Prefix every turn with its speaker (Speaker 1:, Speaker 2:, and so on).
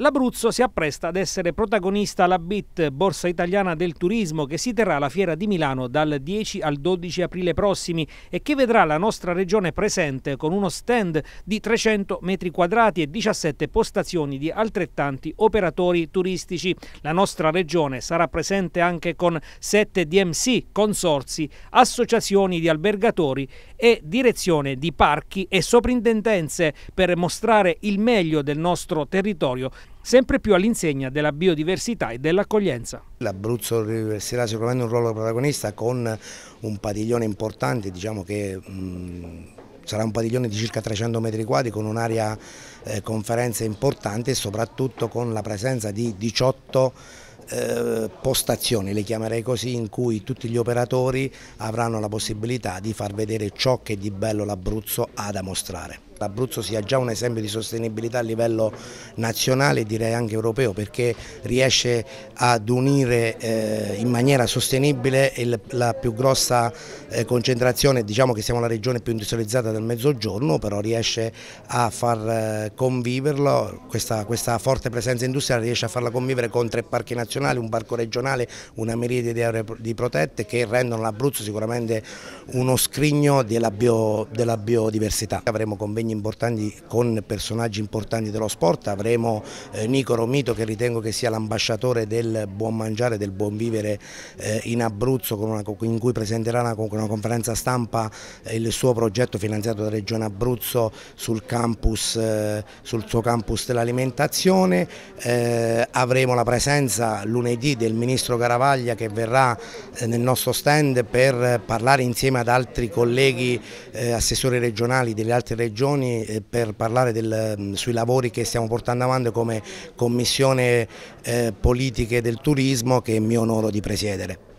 Speaker 1: L'Abruzzo si appresta ad essere protagonista alla BIT, Borsa Italiana del Turismo, che si terrà alla Fiera di Milano dal 10 al 12 aprile prossimi e che vedrà la nostra regione presente con uno stand di 300 metri quadrati e 17 postazioni di altrettanti operatori turistici. La nostra regione sarà presente anche con 7 DMC, consorsi, associazioni di albergatori e direzione di parchi e soprintendenze per mostrare il meglio del nostro territorio sempre più all'insegna della biodiversità e dell'accoglienza.
Speaker 2: L'Abruzzo riversirà sicuramente un ruolo protagonista con un padiglione importante, diciamo che mh, sarà un padiglione di circa 300 metri quadri con un'area eh, conferenze importante e soprattutto con la presenza di 18 eh, postazioni, le chiamerei così, in cui tutti gli operatori avranno la possibilità di far vedere ciò che di bello l'Abruzzo ha da mostrare. L'Abruzzo sia già un esempio di sostenibilità a livello nazionale e direi anche europeo perché riesce ad unire eh, in maniera sostenibile la più grossa eh, concentrazione, diciamo che siamo la regione più industrializzata del mezzogiorno, però riesce a far conviverlo, questa, questa forte presenza industriale riesce a farla convivere con tre parchi nazionali nazionale, un parco regionale, una miriade di aree di protette che rendono l'Abruzzo sicuramente uno scrigno della, bio, della biodiversità. Avremo convegni importanti con personaggi importanti dello sport, avremo eh, Nico Romito che ritengo che sia l'ambasciatore del buon mangiare, del buon vivere eh, in Abruzzo una, in cui presenterà una, una conferenza stampa eh, il suo progetto finanziato da Regione Abruzzo sul, campus, eh, sul suo campus dell'alimentazione. Eh, avremo la presenza lunedì del Ministro Caravaglia che verrà eh, nel nostro stand per parlare insieme ad altri colleghi eh, assessori regionali delle altre regioni eh, per parlare del, mm, sui lavori che stiamo portando avanti come
Speaker 1: Commissione Politiche del Turismo che mi onoro di presiedere.